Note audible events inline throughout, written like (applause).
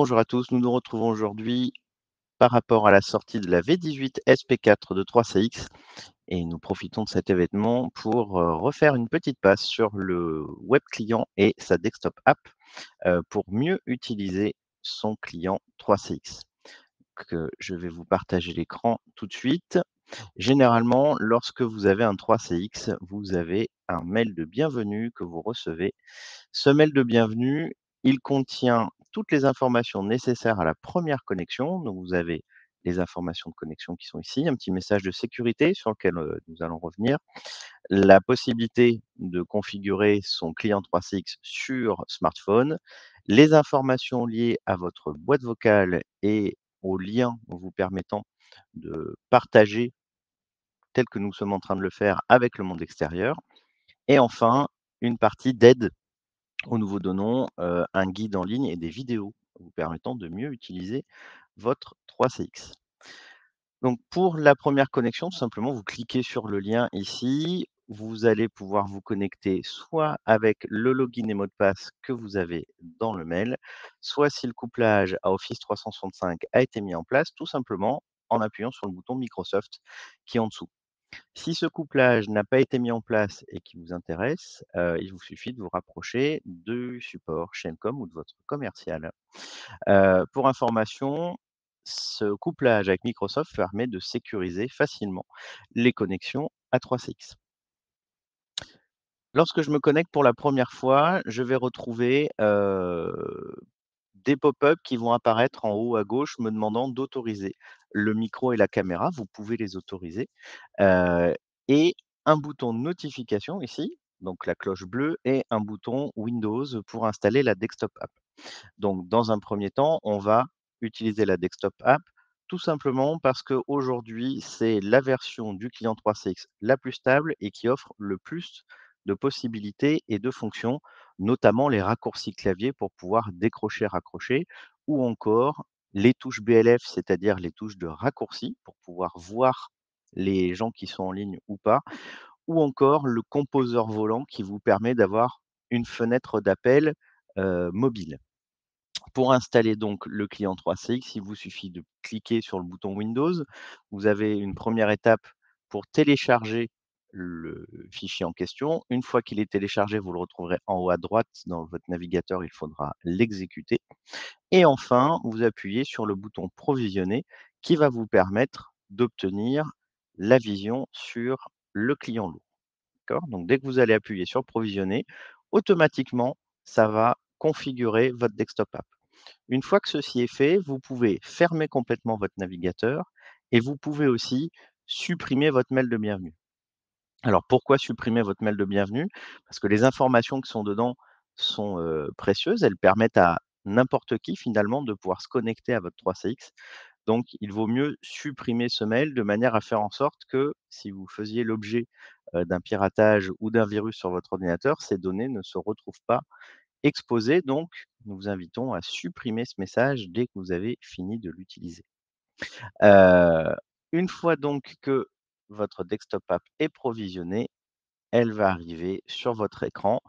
bonjour à tous. Nous nous retrouvons aujourd'hui par rapport à la sortie de la V18 SP4 de 3CX et nous profitons de cet événement pour euh, refaire une petite passe sur le web client et sa desktop app euh, pour mieux utiliser son client 3CX. Que je vais vous partager l'écran tout de suite. Généralement, lorsque vous avez un 3CX, vous avez un mail de bienvenue que vous recevez. Ce mail de bienvenue, il contient toutes les informations nécessaires à la première connexion. Donc, vous avez les informations de connexion qui sont ici, un petit message de sécurité sur lequel nous allons revenir, la possibilité de configurer son client 3CX sur smartphone, les informations liées à votre boîte vocale et aux liens vous permettant de partager tel que nous sommes en train de le faire avec le monde extérieur, et enfin une partie d'aide où nous vous donnons un guide en ligne et des vidéos vous permettant de mieux utiliser votre 3CX. Donc pour la première connexion, tout simplement, vous cliquez sur le lien ici. Vous allez pouvoir vous connecter soit avec le login et mot de passe que vous avez dans le mail, soit si le couplage à Office 365 a été mis en place, tout simplement en appuyant sur le bouton Microsoft qui est en dessous. Si ce couplage n'a pas été mis en place et qui vous intéresse, euh, il vous suffit de vous rapprocher du support Chaincom ou de votre commercial. Euh, pour information, ce couplage avec Microsoft permet de sécuriser facilement les connexions à 3CX. Lorsque je me connecte pour la première fois, je vais retrouver euh, des pop ups qui vont apparaître en haut à gauche me demandant d'autoriser le micro et la caméra. Vous pouvez les autoriser. et un bouton notification ici, donc la cloche bleue, et un bouton Windows pour installer la desktop app. Donc, dans un premier temps, on va utiliser la desktop app tout simplement parce qu'aujourd'hui, c'est la version du client 3CX la plus stable et qui offre le plus de possibilités et de fonctions, notamment les raccourcis clavier pour pouvoir décrocher, raccrocher, ou encore les touches BLF, c'est-à-dire les touches de raccourci pour pouvoir voir les gens qui sont en ligne ou pas, ou encore le composeur volant qui vous permet d'avoir une fenêtre d'appel mobile. Pour installer donc le client 3CX, il vous suffit de cliquer sur le bouton Windows. Vous avez une première étape pour télécharger le fichier en question. Une fois qu'il est téléchargé, vous le retrouverez en haut à droite dans votre navigateur, il faudra l'exécuter. Et enfin, vous appuyez sur le bouton provisionner qui va vous permettre d'obtenir la vision sur le client lourd. Donc dès que vous allez appuyer sur provisionner, automatiquement, ça va configurer votre desktop app. Une fois que ceci est fait, vous pouvez fermer complètement votre navigateur et vous pouvez aussi supprimer votre mail de bienvenue. Alors pourquoi supprimer votre mail de bienvenue Parce que les informations qui sont dedans sont précieuses, elles permettent à n'importe qui finalement de pouvoir se connecter à votre 3CX. Donc il vaut mieux supprimer ce mail de manière à faire en sorte que si vous faisiez l'objet d'un piratage ou d'un virus sur votre ordinateur, ces données ne se retrouvent pas exposées. Donc nous vous invitons à supprimer ce message dès que vous avez fini de l'utiliser. une fois donc que votre desktop app est provisionnée, elle va arriver sur votre écran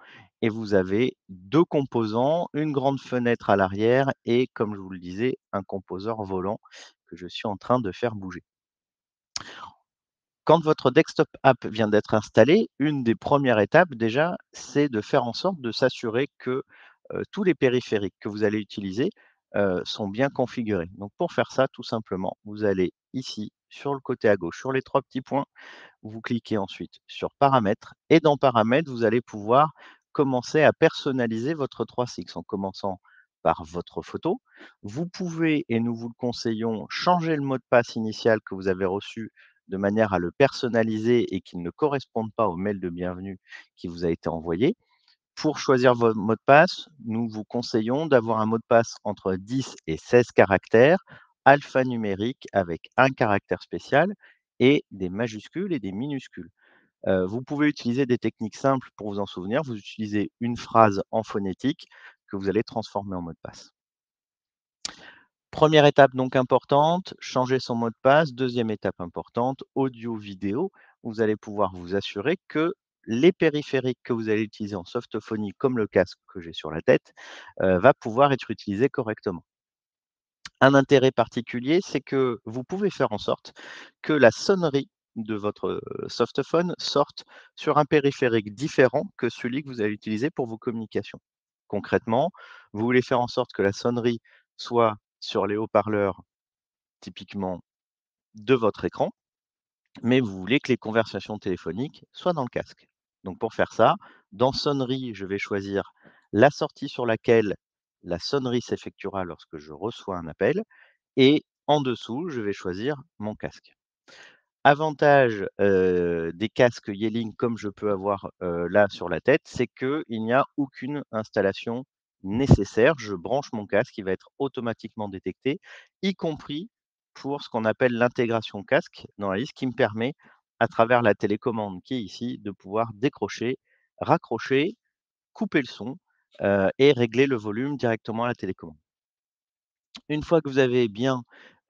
et vous avez deux composants, une grande fenêtre à l'arrière et, comme je vous le disais, un composeur volant que je suis en train de faire bouger. Quand votre desktop app vient d'être installée, une des premières étapes déjà, c'est de faire en sorte de s'assurer que tous les périphériques que vous allez utiliser sont bien configurés. Donc pour faire ça, tout simplement, vous allez ici sur le côté à gauche, sur les trois petits points. Vous cliquez ensuite sur Paramètres et dans Paramètres, vous allez pouvoir commencer à personnaliser votre 3 six en commençant par votre photo. Vous pouvez, et nous vous le conseillons, changer le mot de passe initial que vous avez reçu de manière à le personnaliser et qu'il ne corresponde pas au mail de bienvenue qui vous a été envoyé. Pour choisir votre mot de passe, nous vous conseillons d'avoir un mot de passe entre 10 et 16 caractères alphanumérique avec un caractère spécial et des majuscules et des minuscules. vous pouvez utiliser des techniques simples pour vous en souvenir. Vous utilisez une phrase en phonétique que vous allez transformer en mot de passe. Première étape donc importante, changer son mot de passe. Deuxième étape importante, audio-vidéo. Vous allez pouvoir vous assurer que les périphériques que vous allez utiliser en softphonie, comme le casque que j'ai sur la tête, va pouvoir être utilisé correctement un intérêt particulier, c'est que vous pouvez faire en sorte que la sonnerie de votre softphone sorte sur un périphérique différent que celui que vous allez utiliser pour vos communications. Concrètement, vous voulez faire en sorte que la sonnerie soit sur les haut-parleurs typiquement de votre écran, mais vous voulez que les conversations téléphoniques soient dans le casque. Donc pour faire ça, dans Sonnerie, je vais choisir la sortie sur laquelle la sonnerie s'effectuera lorsque je reçois un appel et en dessous, je vais choisir mon casque. Avantage des casques Yelling comme je peux avoir là sur la tête, c'est qu'il n'y a aucune installation nécessaire. Je branche mon casque, il va être automatiquement détecté, y compris pour ce qu'on appelle l'intégration casque dans la liste, qui me permet, à travers la télécommande qui est ici, de pouvoir décrocher, raccrocher, couper le son euh, et régler le volume directement à la télécommande. Une fois que vous avez bien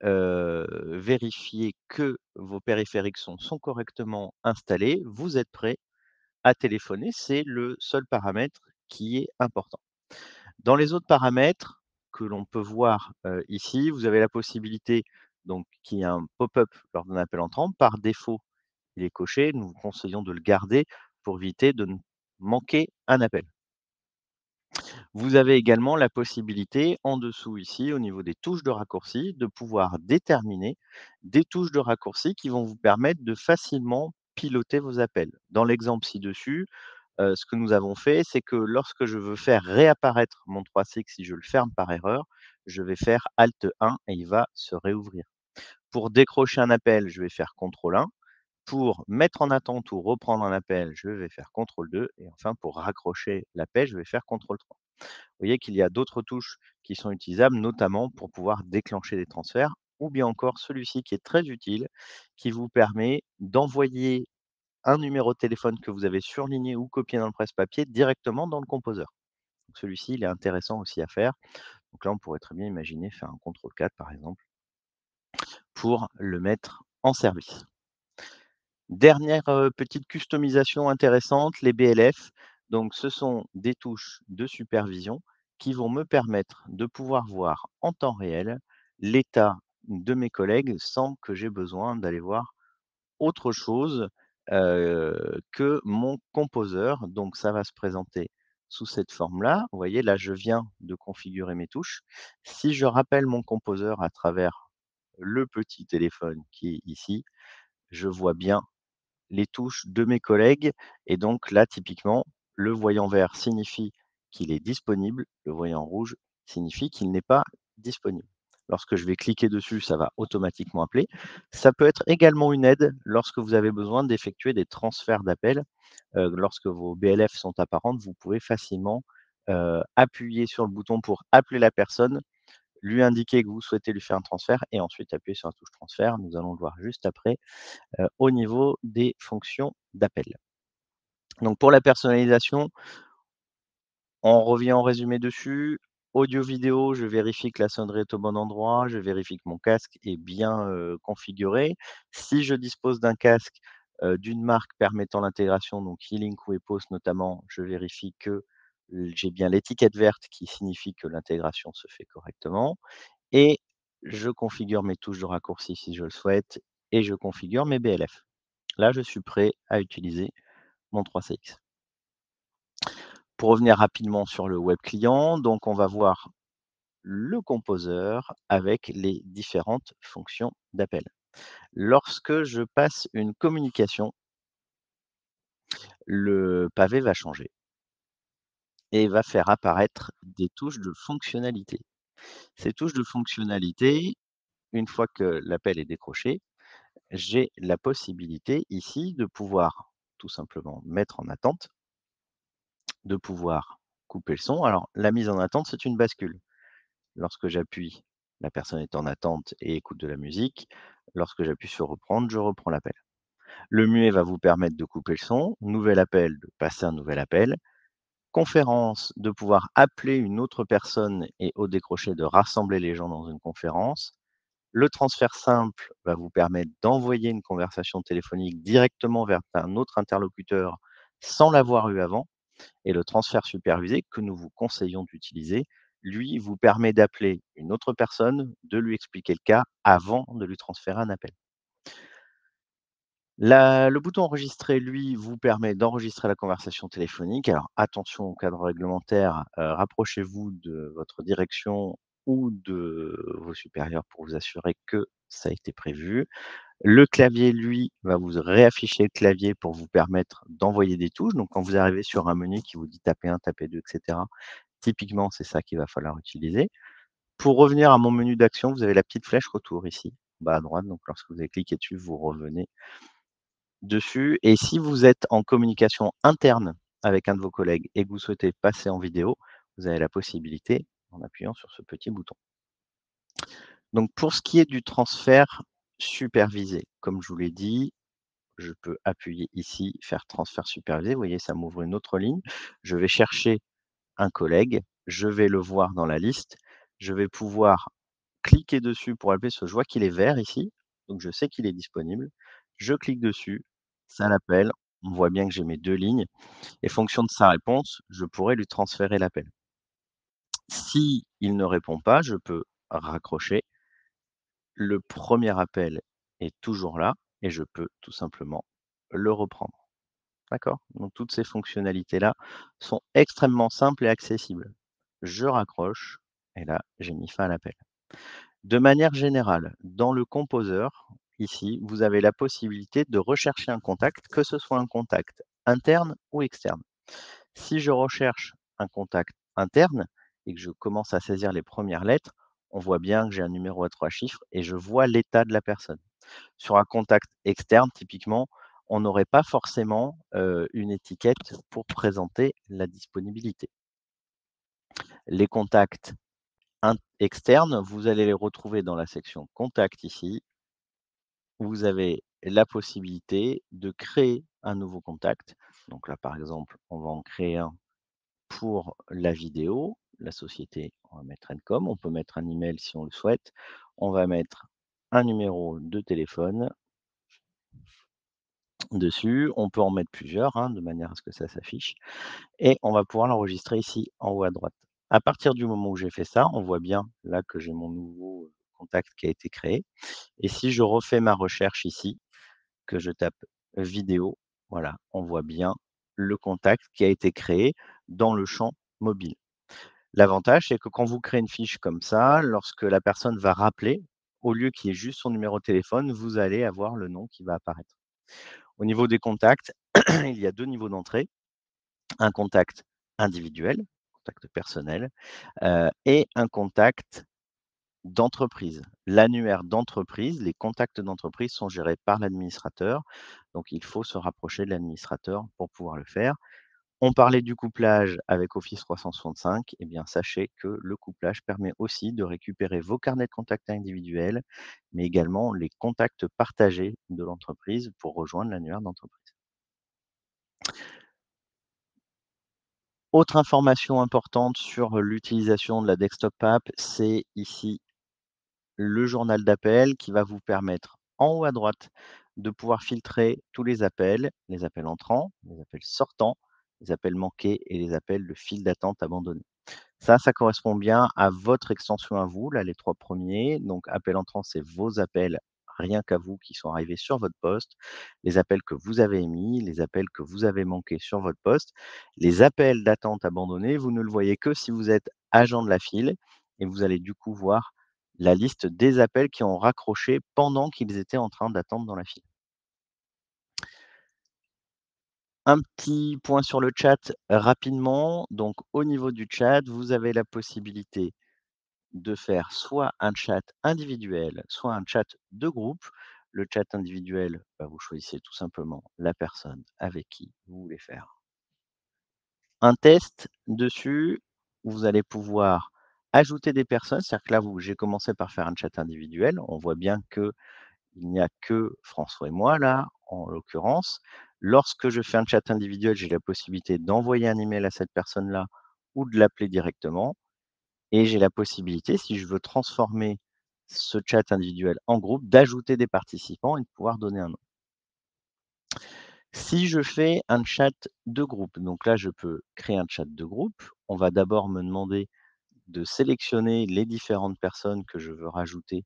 euh, vérifié que vos périphériques sont, correctement installés, vous êtes prêt à téléphoner. C'est le seul paramètre qui est important. Dans les autres paramètres que l'on peut voir euh, ici, vous avez la possibilité donc qu'il y ait un pop-up lors d'un appel entrant. Par défaut, il est coché. Nous vous conseillons de le garder pour éviter de manquer un appel. Vous avez également la possibilité, en dessous ici, au niveau des touches de raccourci, de pouvoir déterminer des touches de raccourci qui vont vous permettre de facilement piloter vos appels. Dans l'exemple ci-dessus, euh, ce que nous avons fait, c'est que lorsque je veux faire réapparaître mon 3 c si je le ferme par erreur, je vais faire Alt 1 et il va se réouvrir. Pour décrocher un appel, je vais faire CTRL 1 pour mettre en attente ou reprendre un appel, je vais faire CTRL 2. Et enfin, pour raccrocher l'appel, je vais faire CTRL 3. Vous voyez qu'il y a d'autres touches qui sont utilisables, notamment pour pouvoir déclencher des transferts, ou bien encore celui-ci qui est très utile, qui vous permet d'envoyer un numéro de téléphone que vous avez surligné ou copié dans le presse-papier directement dans le composeur. Celui-ci, il est intéressant aussi à faire. Donc là, on pourrait très bien imaginer faire un CTRL 4, par exemple, pour le mettre en service. Dernière petite customisation intéressante, les BLF. Donc, ce sont des touches de supervision qui vont me permettre de pouvoir voir en temps réel l'état de mes collègues sans que j'ai besoin d'aller voir autre chose que mon composeur. Donc, ça va se présenter sous cette forme-là. Vous voyez, là, je viens de configurer mes touches. Si je rappelle mon composeur à travers le petit téléphone qui est ici, je vois bien les touches de mes collègues. Et donc là, typiquement, le voyant vert signifie qu'il est disponible, le voyant rouge signifie qu'il n'est pas disponible. Lorsque je vais cliquer dessus, ça va automatiquement appeler. Ça peut être également une aide lorsque vous avez besoin d'effectuer des transferts d'appels. Euh, lorsque vos BLF sont apparentes, vous pouvez facilement euh, appuyer sur le bouton pour appeler la personne lui indiquer que vous souhaitez lui faire un transfert et ensuite appuyer sur la touche transfert. Nous allons le voir juste après euh, au niveau des fonctions d'appel. Donc pour la personnalisation, on revient en résumé dessus. Audio vidéo, je vérifie que la sonnerie est au bon endroit, je vérifie que mon casque est bien euh, configuré. Si je dispose d'un casque euh, d'une marque permettant l'intégration, donc e-link ou EPOS notamment, je vérifie que j'ai bien l'étiquette verte qui signifie que l'intégration se fait correctement, et je configure mes touches de raccourci si je le souhaite, et je configure mes BLF. Là, je suis prêt à utiliser mon 3CX. Pour revenir rapidement sur le web client, donc on va voir le composeur avec les différentes fonctions d'appel. Lorsque je passe une communication, le pavé va changer et va faire apparaître des touches de fonctionnalité. Ces touches de fonctionnalité, une fois que l'appel est décroché, j'ai la possibilité ici de pouvoir tout simplement mettre en attente, de pouvoir couper le son. Alors, la mise en attente, c'est une bascule. Lorsque j'appuie, la personne est en attente et écoute de la musique. Lorsque j'appuie sur reprendre, je reprends l'appel. Le muet va vous permettre de couper le son, nouvel appel, de passer un nouvel appel, conférence, de pouvoir appeler une autre personne et au décroché de rassembler les gens dans une conférence. Le transfert simple va vous permettre d'envoyer une conversation téléphonique directement vers un autre interlocuteur sans l'avoir eu avant. Et le transfert supervisé que nous vous conseillons d'utiliser, lui, vous permet d'appeler une autre personne, de lui expliquer le cas avant de lui transférer un appel le bouton enregistrer, lui, vous permet d'enregistrer la conversation téléphonique. Alors attention au cadre réglementaire, euh, rapprochez-vous de votre direction ou de vos supérieurs pour vous assurer que ça a été prévu. Le clavier, lui, va vous réafficher le clavier pour vous permettre d'envoyer des touches. Donc quand vous arrivez sur un menu qui vous dit taper un, taper 2, etc., typiquement, c'est ça qu'il va falloir utiliser. Pour revenir à mon menu d'action, vous avez la petite flèche retour ici, bas à droite. Donc lorsque vous avez cliqué dessus, vous revenez dessus. Et si vous êtes en communication interne avec un de vos collègues et que vous souhaitez passer en vidéo, vous avez la possibilité en appuyant sur ce petit bouton. Donc, pour ce qui est du transfert supervisé, comme je vous l'ai dit, je peux appuyer ici, faire transfert supervisé. Vous voyez, ça m'ouvre une autre ligne. Je vais chercher un collègue. Je vais le voir dans la liste. Je vais pouvoir cliquer dessus pour appeler ce. Je vois qu'il est vert ici. Donc, je sais qu'il est disponible. Je clique dessus ça l'appelle. On voit bien que j'ai mes deux lignes. Et fonction de sa réponse, je pourrais lui transférer l'appel. Si il ne répond pas, je peux raccrocher. Le premier appel est toujours là et je peux tout simplement le reprendre. D'accord Donc toutes ces fonctionnalités-là sont extrêmement simples et accessibles. Je raccroche et là, j'ai mis fin à l'appel. De manière générale, dans le composeur, ici, vous avez la possibilité de rechercher un contact, que ce soit un contact interne ou externe. Si je recherche un contact interne et que je commence à saisir les premières lettres, on voit bien que j'ai un numéro à trois chiffres et je vois l'état de la personne. Sur un contact externe, typiquement, on n'aurait pas forcément euh, une étiquette pour présenter la disponibilité. Les contacts externes, vous allez les retrouver dans la section Contact ici vous avez la possibilité de créer un nouveau contact. Donc là, par exemple, on va en créer un pour la vidéo, la société, on va mettre Ncom, on peut mettre un email si on le souhaite, on va mettre un numéro de téléphone dessus, on peut en mettre plusieurs hein, de manière à ce que ça s'affiche et on va pouvoir l'enregistrer ici en haut à droite. À partir du moment où j'ai fait ça, on voit bien là que j'ai mon nouveau contact qui a été créé. Et si je refais ma recherche ici, que je tape vidéo, voilà, on voit bien le contact qui a été créé dans le champ mobile. L'avantage, c'est que quand vous créez une fiche comme ça, lorsque la personne va rappeler, au lieu qu'il y ait juste son numéro de téléphone, vous allez avoir le nom qui va apparaître. Au niveau des contacts, (clears throat) il y a deux niveaux d'entrée. Un contact individuel, contact personnel, euh, et un contact d'entreprise. L'annuaire d'entreprise, les contacts d'entreprise sont gérés par l'administrateur. Donc, il faut se rapprocher de l'administrateur pour pouvoir le faire. On parlait du couplage avec Office 365. et eh bien, sachez que le couplage permet aussi de récupérer vos carnets de contacts individuels, mais également les contacts partagés de l'entreprise pour rejoindre l'annuaire d'entreprise. Autre information importante sur l'utilisation de la desktop app, c'est ici le journal d'appel qui va vous permettre en haut à droite de pouvoir filtrer tous les appels, les appels entrants, les appels sortants, les appels manqués et les appels de file d'attente abandonnés. Ça, ça correspond bien à votre extension à vous, là, les trois premiers. Donc, appel entrant, c'est vos appels rien qu'à vous qui sont arrivés sur votre poste, les appels que vous avez émis, les appels que vous avez manqués sur votre poste, les appels d'attente abandonnés, vous ne le voyez que si vous êtes agent de la file et vous allez du coup voir la liste des appels qui ont raccroché pendant qu'ils étaient en train d'attendre dans la file. Un petit point sur le chat rapidement. Donc au niveau du chat, vous avez la possibilité de faire soit un chat individuel, soit un chat de groupe. Le chat individuel, bah, vous choisissez tout simplement la personne avec qui vous voulez faire un test dessus. Vous allez pouvoir ajouter des personnes, c'est-à-dire que là, j'ai commencé par faire un chat individuel. On voit bien que il n'y a que François et moi là, en l'occurrence. Lorsque je fais un chat individuel, j'ai la possibilité d'envoyer un email à cette personne-là ou de l'appeler directement. Et j'ai la possibilité, si je veux transformer ce chat individuel en groupe, d'ajouter des participants et de pouvoir donner un nom. Si je fais un chat de groupe, donc là je peux créer un chat de groupe, on va d'abord me demander de sélectionner les différentes personnes que je veux rajouter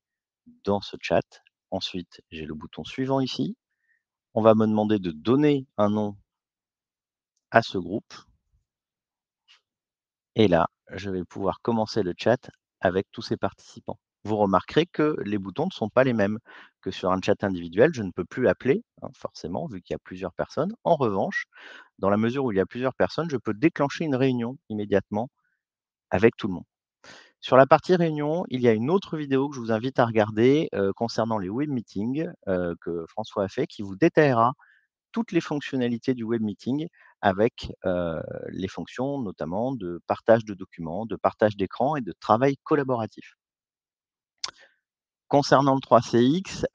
dans ce chat. Ensuite, j'ai le bouton suivant ici. On va me demander de donner un nom à ce groupe. Et là, je vais pouvoir commencer le chat avec tous ces participants. Vous remarquerez que les boutons ne sont pas les mêmes, que sur un chat individuel, je ne peux plus appeler, hein, forcément, vu qu'il y a plusieurs personnes. En revanche, dans la mesure où il y a plusieurs personnes, je peux déclencher une réunion immédiatement avec tout le monde. Sur la partie réunion, il y a une autre vidéo que je vous invite à regarder euh, concernant les web meetings euh, que François a fait, qui vous détaillera toutes les fonctionnalités du web meeting avec euh, les fonctions notamment de partage de documents, de partage d'écran et de travail collaboratif. Concernant le 3CX,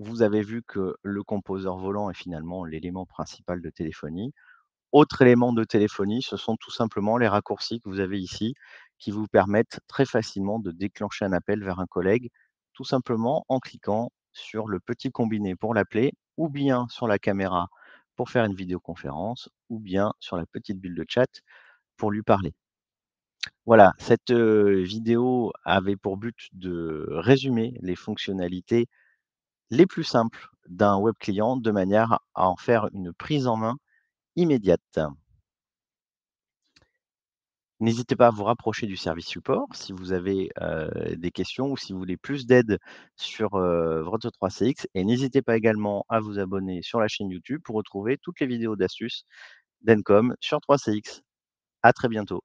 vous avez vu que le composeur volant est finalement l'élément principal de téléphonie. Autre élément de téléphonie, ce sont tout simplement les raccourcis que vous avez ici, qui vous permettent très facilement de déclencher un appel vers un collègue, tout simplement en cliquant sur le petit combiné pour l'appeler, ou bien sur la caméra pour faire une vidéoconférence, ou bien sur la petite bulle de chat pour lui parler. Voilà, cette vidéo avait pour but de résumer les fonctionnalités les plus simples d'un web client de manière à en faire une prise en main immédiate. N'hésitez pas à vous rapprocher du service support si vous avez des questions ou si vous voulez plus d'aide sur votre 3CX. Et n'hésitez pas également à vous abonner sur la chaîne YouTube pour retrouver toutes les vidéos d'astuces d'Encom sur 3CX. À très bientôt.